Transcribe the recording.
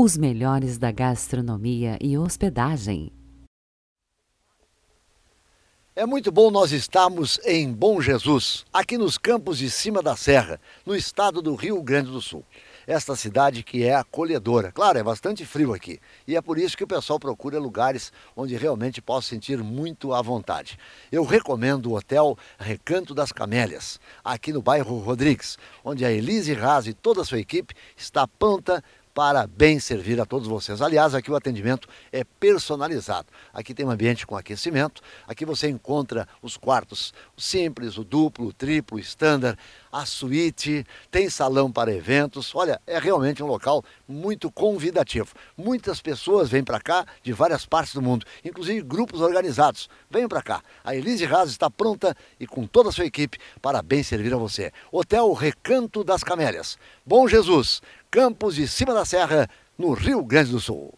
os melhores da gastronomia e hospedagem. É muito bom nós estarmos em Bom Jesus, aqui nos campos de cima da serra, no estado do Rio Grande do Sul. Esta cidade que é acolhedora. Claro, é bastante frio aqui. E é por isso que o pessoal procura lugares onde realmente possa sentir muito à vontade. Eu recomendo o hotel Recanto das Camélias, aqui no bairro Rodrigues, onde a Elise Raz e toda a sua equipe está pronta Parabéns servir a todos vocês. Aliás, aqui o atendimento é personalizado. Aqui tem um ambiente com aquecimento, aqui você encontra os quartos simples, o duplo, o triplo, o standard, a suíte, tem salão para eventos. Olha, é realmente um local muito convidativo. Muitas pessoas vêm para cá de várias partes do mundo, inclusive grupos organizados. Venham para cá. A Elise Raso está pronta e com toda a sua equipe para bem servir a você. Hotel Recanto das Camélias. Bom Jesus, Campos de Cima da Serra, no Rio Grande do Sul.